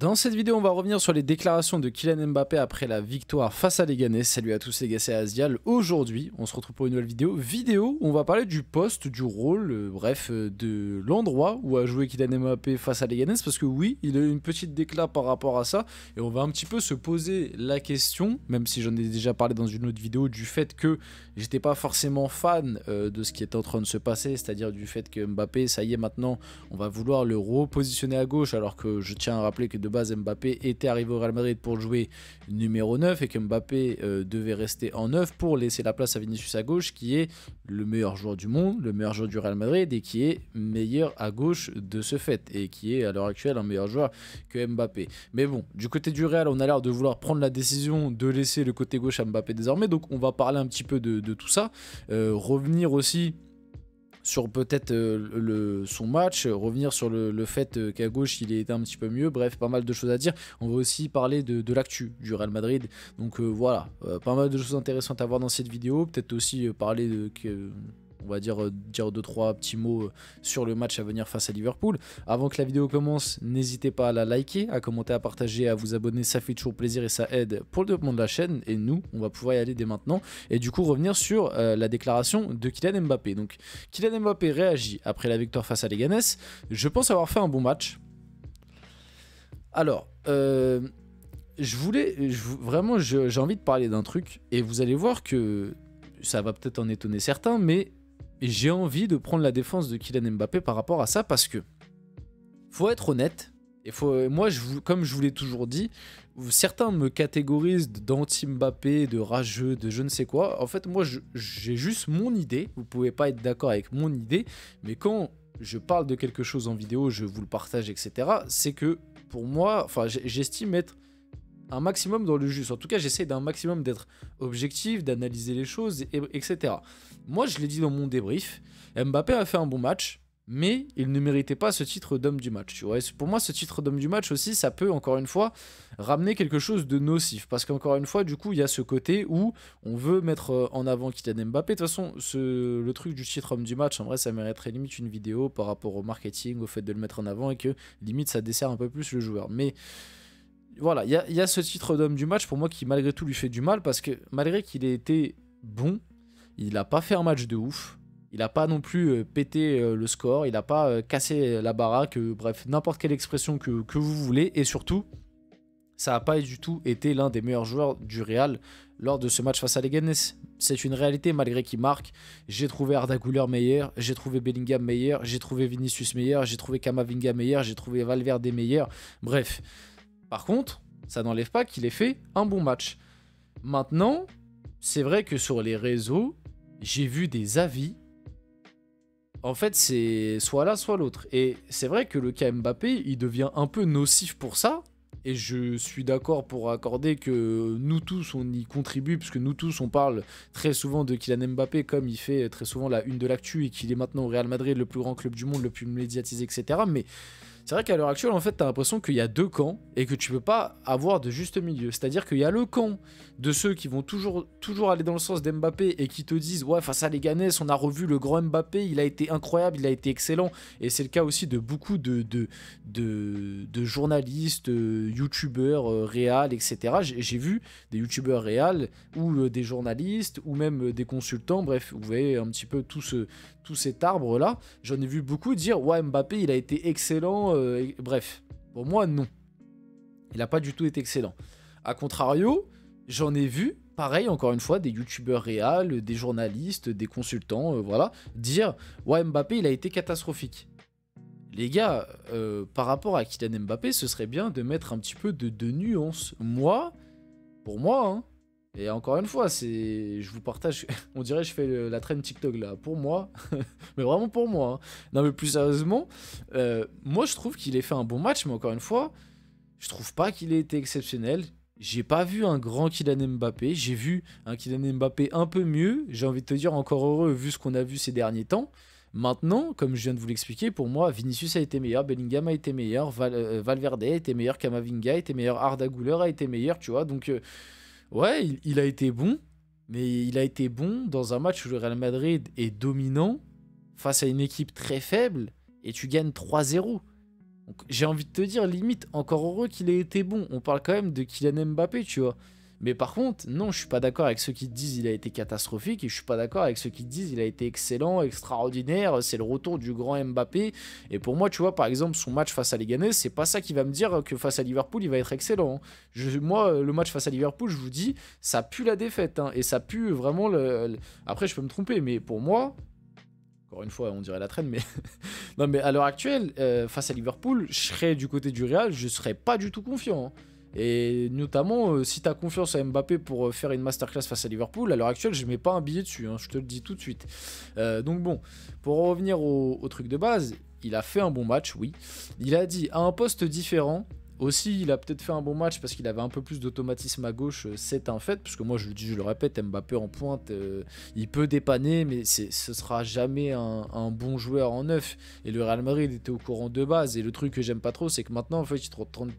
Dans cette vidéo, on va revenir sur les déclarations de Kylian Mbappé après la victoire face à l'Eganes. Salut à tous les gars, c'est Asial. Aujourd'hui, on se retrouve pour une nouvelle vidéo. Vidéo où on va parler du poste, du rôle, euh, bref, euh, de l'endroit où a joué Kylian Mbappé face à l'Eganes Parce que oui, il a eu une petite déclat par rapport à ça. Et on va un petit peu se poser la question, même si j'en ai déjà parlé dans une autre vidéo, du fait que j'étais pas forcément fan euh, de ce qui est en train de se passer. C'est-à-dire du fait que Mbappé, ça y est, maintenant, on va vouloir le repositionner à gauche. Alors que je tiens à rappeler que de base Mbappé était arrivé au Real Madrid pour jouer numéro 9 et que Mbappé euh, devait rester en 9 pour laisser la place à Vinicius à gauche qui est le meilleur joueur du monde, le meilleur joueur du Real Madrid et qui est meilleur à gauche de ce fait et qui est à l'heure actuelle un meilleur joueur que Mbappé. Mais bon, du côté du Real, on a l'air de vouloir prendre la décision de laisser le côté gauche à Mbappé désormais, donc on va parler un petit peu de, tout ça, euh, revenir aussi sur peut-être euh, le, son match, euh, revenir sur le, fait euh, qu'à gauche il était un petit peu mieux. Bref, pas mal de choses à dire. On va aussi parler de, l'actu du Real Madrid. Donc voilà, pas mal de choses intéressantes à voir dans cette vidéo. Peut-être aussi parler de, on va dire, euh, dire deux, trois petits mots euh, sur le match à venir face à Liverpool. Avant que la vidéo commence, n'hésitez pas à la liker, à commenter, à partager, à vous abonner, ça fait toujours plaisir et ça aide pour le développement de la chaîne. Et nous, on va pouvoir y aller dès maintenant. Et du coup, revenir sur euh, la déclaration de Kylian Mbappé. Donc, Kylian Mbappé réagit après la victoire face à Leganés. Je pense avoir fait un bon match. Alors, je voulais, vraiment, j'ai envie de parler d'un truc, et vous allez voir que ça va peut-être en étonner certains, mais j'ai envie de prendre la défense de Kylian Mbappé par rapport à ça parce que faut être honnête. Et moi, je, comme je vous l'ai toujours dit, certains me catégorisent d'anti-Mbappé, de rageux, de je ne sais quoi. En fait, moi, j'ai juste mon idée. Vous pouvez pas être d'accord avec mon idée, mais quand je parle de quelque chose en vidéo, je vous le partage, etc. C'est que pour moi, enfin, j'estime être un maximum dans le juste. En tout cas, j'essaie d'un maximum d'être objectif, d'analyser les choses, etc. Moi, je l'ai dit dans mon débrief, Mbappé a fait un bon match, mais il ne méritait pas ce titre d'homme du match. Tu vois. pour moi, ce titre d'homme du match aussi, ça peut, encore une fois, ramener quelque chose de nocif. Parce qu'encore une fois, du coup, il y a ce côté où on veut mettre euh, en avant Kylian Mbappé. De toute façon, ce, le truc du titre homme du match, en vrai, ça mériterait limite une vidéo par rapport au marketing, au fait de le mettre en avant et que limite, ça dessert un peu plus le joueur. Mais voilà, il y, a ce titre d'homme du match pour moi qui malgré tout lui fait du mal parce que malgré qu'il ait été bon, il n'a pas fait un match de ouf. Il n'a pas non plus euh, pété euh, le score, il n'a pas euh, cassé la baraque, bref, n'importe quelle expression que, vous voulez. Et surtout, ça n'a pas du tout été l'un des meilleurs joueurs du Real lors de ce match face à Leganes. C'est une réalité malgré qu'il marque. J'ai trouvé Arda Güler meilleur, j'ai trouvé Bellingham meilleur, j'ai trouvé Vinicius meilleur, j'ai trouvé Kamavinga meilleur, j'ai trouvé Valverde meilleur. Bref, par contre, ça n'enlève pas qu'il ait fait un bon match. Maintenant, c'est vrai que sur les réseaux, j'ai vu des avis. En fait, c'est soit l'un, soit l'autre. Et c'est vrai que le cas Mbappé, il devient un peu nocif pour ça. Et je suis d'accord pour accorder que nous tous, on y contribue, puisque nous tous, on parle très souvent de Kylian Mbappé, comme il fait très souvent la une de l'actu, et qu'il est maintenant au Real Madrid, le plus grand club du monde, le plus médiatisé, etc. Mais c'est vrai qu'à l'heure actuelle, en fait, t'as l'impression qu'il y a deux camps et que tu peux pas avoir de juste milieu. C'est-à-dire qu'il y a le camp de ceux qui vont toujours, toujours aller dans le sens d'Mbappé et qui te disent Ouais, face à les Ganes, on a revu le grand Mbappé, il a été incroyable, il a été excellent. Et c'est le cas aussi de beaucoup de, de, de, journalistes, euh, youtubeurs euh, réels, etc. J'ai vu des youtubeurs réels ou euh, des journalistes ou même des consultants, bref, vous voyez un petit peu tout ce, tout cet arbre-là. J'en ai vu beaucoup dire Ouais, Mbappé, il a été excellent. Euh, bref, pour moi, non. Il n'a pas du tout été excellent. A contrario, j'en ai vu, pareil, encore une fois, des youtubeurs réels, des journalistes, des consultants, euh, voilà, dire Ouais, Mbappé, il a été catastrophique. Les gars, euh, par rapport à Kylian Mbappé, ce serait bien de mettre un petit peu de, de nuance. Moi, pour moi, hein, et encore une fois, c'est, je vous partage, on dirait que je fais la traîne TikTok là, pour moi, mais vraiment pour moi. Hein. Non mais plus sérieusement, euh, moi je trouve qu'il ait fait un bon match, mais encore une fois, je trouve pas qu'il ait été exceptionnel. J'ai pas vu un grand Kylian Mbappé, j'ai vu un Kylian Mbappé un peu mieux, j'ai envie de te dire encore heureux vu ce qu'on a vu ces derniers temps. Maintenant, comme je viens de vous l'expliquer, pour moi, Vinicius a été meilleur, Bellingham a été meilleur, euh, Valverde a été meilleur, Kamavinga a été meilleur, Arda Guler a été meilleur, tu vois, donc... Euh, Ouais, il, a été bon, mais il a été bon dans un match où le Real Madrid est dominant face à une équipe très faible et tu gagnes 3-0. J'ai envie de te dire, limite, encore heureux qu'il ait été bon. On parle quand même de Kylian Mbappé, tu vois. Mais par contre, non, je suis pas d'accord avec ceux qui disent il a été catastrophique et je suis pas d'accord avec ceux qui disent il a été excellent, extraordinaire, c'est le retour du grand Mbappé. Et pour moi, tu vois, par exemple, son match face à Leganés, c'est pas ça qui va me dire que face à Liverpool, il va être excellent. Je, moi, le match face à Liverpool, je vous dis, ça pue la défaite hein, et ça pue vraiment Après, je peux me tromper, mais pour moi, encore une fois, on dirait la traîne, mais non, mais à l'heure actuelle, euh, face à Liverpool, je serais du côté du Real, je serais pas du tout confiant. Hein. Et notamment, euh, si t'as confiance à Mbappé pour euh, faire une masterclass face à Liverpool, à l'heure actuelle, je mets pas un billet dessus, hein, je te le dis tout de suite. Euh, donc bon, pour revenir au, au, truc de base, il a fait un bon match, oui. Il a dit à un poste différent, aussi, il a peut-être fait un bon match parce qu'il avait un peu plus d'automatisme à gauche, euh, c'est un fait, parce que moi je le dis, je le répète, Mbappé en pointe, euh, il peut dépanner, mais ce sera jamais un, bon joueur en neuf. Et le Real Madrid était au courant de base. Et le truc que j'aime pas trop, c'est que maintenant, en fait,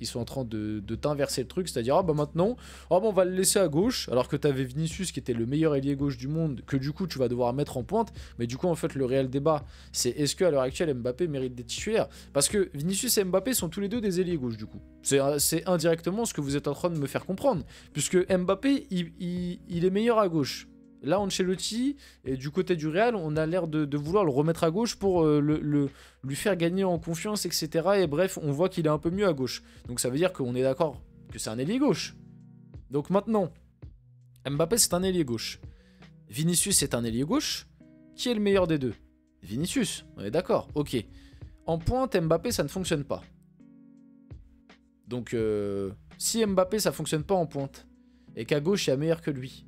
ils sont en train de, t'inverser le truc, c'est-à-dire, ah bah maintenant, ah, bah, on va le laisser à gauche, alors que tu avais Vinicius qui était le meilleur ailier gauche du monde, que du coup tu vas devoir mettre en pointe. Mais du coup, en fait, le réel débat, c'est est-ce qu'à l'heure actuelle Mbappé mérite des titulaires Parce que Vinicius et Mbappé sont tous les deux des ailiers gauche du coup. C'est indirectement ce que vous êtes en train de me faire comprendre. Puisque Mbappé, il, est meilleur à gauche. Là, Ancelotti, et du côté du Real, on a l'air de, vouloir le remettre à gauche pour euh, le, lui faire gagner en confiance, etc. Et bref, on voit qu'il est un peu mieux à gauche. Donc ça veut dire qu'on est d'accord que c'est un ailier gauche. Donc maintenant, Mbappé, c'est un ailier gauche. Vinicius, c'est un ailier gauche. Qui est le meilleur des deux Vinicius, on est d'accord, ok. En pointe, Mbappé, ça ne fonctionne pas. Donc, euh, si Mbappé, ça fonctionne pas en pointe, et qu'à gauche, il y a meilleur que lui,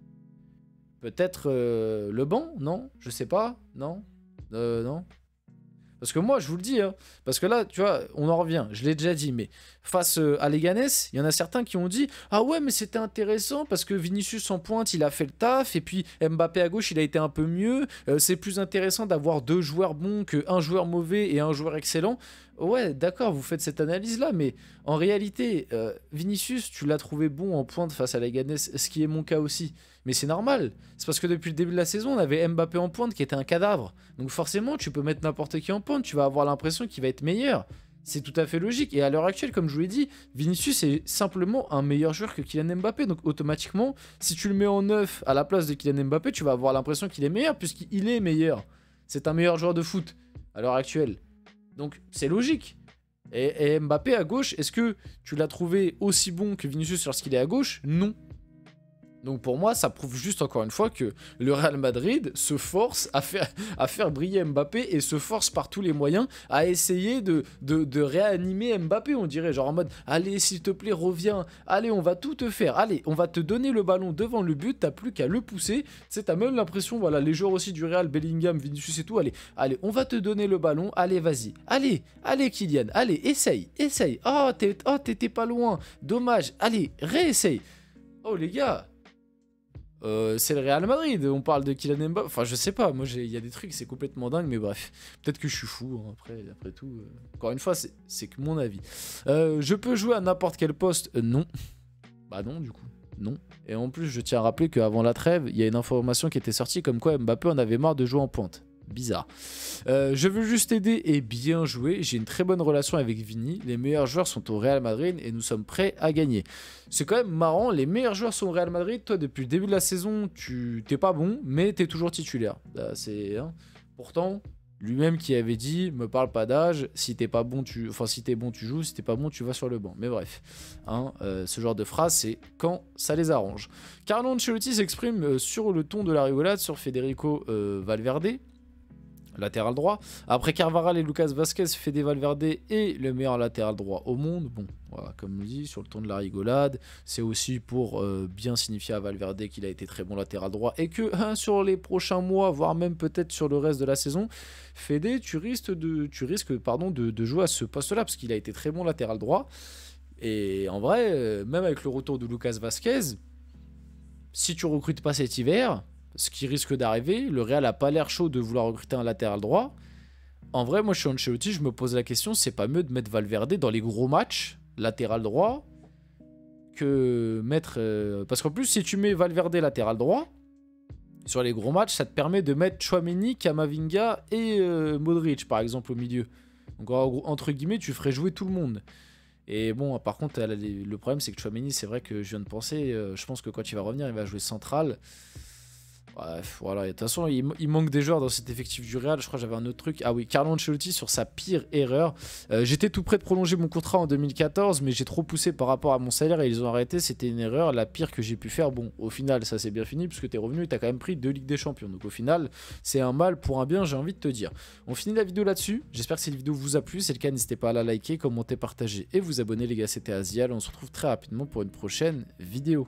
peut-être euh, le banc Non Je sais pas Non euh, Non parce que moi, je vous le dis, hein, parce que là, tu vois, on en revient, je l'ai déjà dit, mais face à Leganes, il y en a certains qui ont dit Ah ouais, mais c'était intéressant parce que Vinicius en pointe, il a fait le taf, et puis Mbappé à gauche, il a été un peu mieux. c'est plus intéressant d'avoir deux joueurs bons que un joueur mauvais et un joueur excellent ouais, d'accord, vous faites cette analyse-là, mais en réalité, euh, Vinicius, tu l'as trouvé bon en pointe face à la ce qui est mon cas aussi. Mais c'est normal, c'est parce que depuis le début de la saison, on avait Mbappé en pointe qui était un cadavre. Donc forcément, tu peux mettre n'importe qui en pointe, tu vas avoir l'impression qu'il va être meilleur. C'est tout à fait logique. Et à l'heure actuelle, comme je vous l'ai dit, Vinicius est simplement un meilleur joueur que Kylian Mbappé. Donc automatiquement, si tu le mets en neuf à la place de Kylian Mbappé, tu vas avoir l'impression qu'il est meilleur, puisqu'il est meilleur. C'est un meilleur joueur de foot à l'heure actuelle. Donc c'est logique. Et, Mbappé à gauche, est-ce que tu l'as trouvé aussi bon que Vinicius lorsqu'il est à gauche Non. Donc pour moi, ça prouve juste encore une fois que le Real Madrid se force à faire, briller Mbappé et se force par tous les moyens à essayer de, réanimer Mbappé, on dirait, genre en mode, allez, s'il te plaît, reviens, allez, on va tout te faire, allez, on va te donner le ballon devant le but, t'as plus qu'à le pousser, C'est t'as même l'impression, voilà, les joueurs aussi du Real, Bellingham, Vinicius et tout, allez, allez, on va te donner le ballon, allez, vas-y, allez, allez, Kylian, allez, essaye, essaye, oh, oh t'étais pas loin, dommage, allez, réessaye. Oh les gars, euh, c'est le Real Madrid. On parle de Kylian Mbappé. Enfin, je sais pas. Moi, il y a des trucs, c'est complètement dingue, mais bref. Peut-être que je suis fou. Hein, après, après tout, euh. encore une fois, c'est que mon avis. Euh, je peux jouer à n'importe quel poste Non. Bah non, du coup. Non. Et en plus, je tiens à rappeler qu'avant la trêve, il y a une information qui était sortie comme quoi Mbappé en avait marre de jouer en pointe bizarre. Euh, je veux juste aider et bien jouer. J'ai une très bonne relation avec Vini. Les meilleurs joueurs sont au Real Madrid et nous sommes prêts à gagner. C'est quand même marrant, les meilleurs joueurs sont au Real Madrid. Toi, depuis le début de la saison, tu t'es pas bon, mais tu es toujours titulaire. Bah, c'est hein. Pourtant, lui-même qui avait dit me parle pas d'âge, si t'es pas bon tu enfin si t'es bon tu joues, si t'es pas bon tu vas sur le banc. Mais bref, hein, euh, ce genre de phrase c'est quand ça les arrange. Carlo Ancelotti s'exprime euh, sur le ton de la rigolade sur Federico Valverde latéral droit. Après Carvaral et Lucas Vasquez, Fede Valverde est le meilleur latéral droit au monde. Bon, voilà, comme on dit, sur le ton de la rigolade, c'est aussi pour euh, bien signifier à Valverde qu'il a été très bon latéral droit et que hein, sur les prochains mois, voire même peut-être sur le reste de la saison, Fede, tu risques de, tu risques, pardon, de, jouer à ce poste-là parce qu'il a été très bon latéral droit. Et en vrai, euh, même avec le retour de Lucas Vasquez, si tu recrutes pas cet hiver, ce qui risque d'arriver. Le Real a pas l'air chaud de vouloir recruter un latéral droit. En vrai, moi, je suis Ancelotti, je me pose la question, c'est pas mieux de mettre Valverde dans les gros matchs, latéral droit, que mettre... Euh, parce qu'en plus, si tu mets Valverde latéral droit, sur les gros matchs, ça te permet de mettre Chouameni, Kamavinga et euh, Modric, par exemple, au milieu. Donc, entre guillemets, tu ferais jouer tout le monde. Et bon, par contre, le problème, c'est que Chouameni, c'est vrai que je viens de penser, euh, je pense que quand il va revenir, il va jouer central. Bref, voilà. de toute façon, il, manque des joueurs dans cet effectif du Real. Je crois que j'avais un autre truc. Ah oui, Carlo Ancelotti sur sa pire erreur. Euh, j'étais tout près de prolonger mon contrat en 2014, mais j'ai trop poussé par rapport à mon salaire et ils ont arrêté. C'était une erreur, la pire que j'ai pu faire. Bon, au final, ça s'est bien fini puisque t'es revenu et t'as quand même pris deux Ligues des Champions. Donc au final, c'est un mal pour un bien, j'ai envie de te dire. On finit la vidéo là-dessus. J'espère que cette vidéo vous a plu. Si c'est le cas, n'hésitez pas à la liker, commenter, partager et vous abonner, les gars. C'était Asial. On se retrouve très rapidement pour une prochaine vidéo.